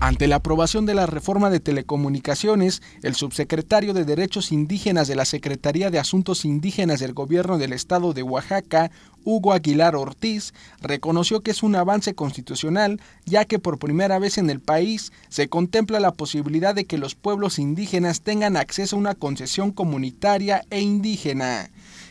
Ante la aprobación de la reforma de telecomunicaciones, el subsecretario de Derechos Indígenas de la Secretaría de Asuntos Indígenas del Gobierno del Estado de Oaxaca, Hugo Aguilar Ortiz, reconoció que es un avance constitucional, ya que por primera vez en el país se contempla la posibilidad de que los pueblos indígenas tengan acceso a una concesión comunitaria e indígena.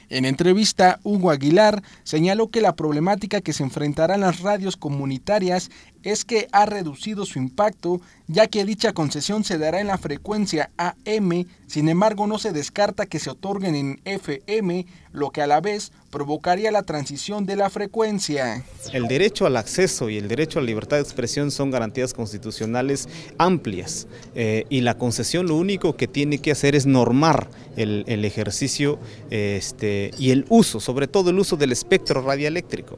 En entrevista, Hugo Aguilar señaló que la problemática que se enfrentarán las radios comunitarias es que ha reducido su impacto, ya que dicha concesión se dará en la frecuencia AM, sin embargo no se descarta que se otorguen en FM, lo que a la vez provocaría la transición de la frecuencia. El derecho al acceso y el derecho a la libertad de expresión son garantías constitucionales amplias eh, y la concesión lo único que tiene que hacer es normar el, ejercicio este, y el uso, sobre todo el uso del espectro radioeléctrico.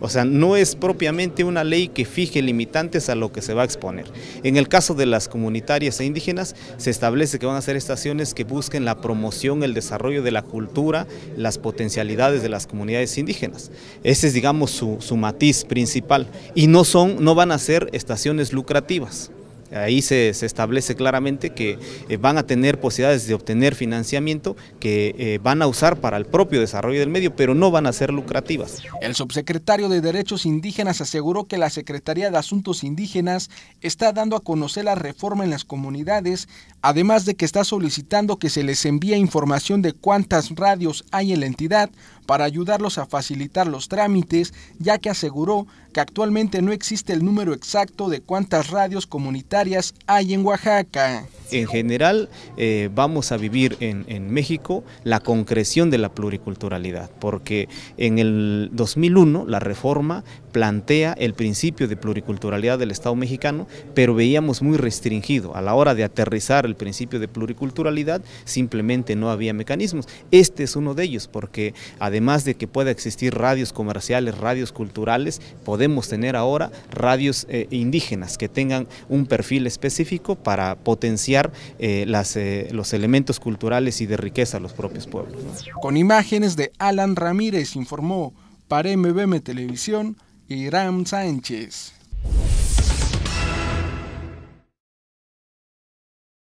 O sea, no es propiamente una ley que fije limitantes a lo que se va a exponer. En el caso de las comunitarias e indígenas, se establece que van a ser estaciones que busquen la promoción, el desarrollo de la cultura, las potencialidades de las comunidades indígenas. Ese es, digamos, su, matiz principal. Y no, son, no van a ser estaciones lucrativas. Ahí se, establece claramente que eh, van a tener posibilidades de obtener financiamiento que eh, van a usar para el propio desarrollo del medio, pero no van a ser lucrativas. El subsecretario de Derechos Indígenas aseguró que la Secretaría de Asuntos Indígenas está dando a conocer la reforma en las comunidades, además de que está solicitando que se les envíe información de cuántas radios hay en la entidad para ayudarlos a facilitar los trámites, ya que aseguró que actualmente no existe el número exacto de cuántas radios comunitarias hay en Oaxaca. En general, eh, vamos a vivir en, en, México la concreción de la pluriculturalidad, porque en el 2001 la reforma plantea el principio de pluriculturalidad del Estado mexicano, pero veíamos muy restringido. A la hora de aterrizar el principio de pluriculturalidad, simplemente no había mecanismos. Este es uno de ellos, porque además de que pueda existir radios comerciales, radios culturales, podemos tener ahora radios eh, indígenas que tengan un perfil específico para potenciar eh, las, eh, los elementos culturales y de riqueza de los propios pueblos. Con imágenes de Alan Ramírez informó para MBM Televisión, Irán Sánchez.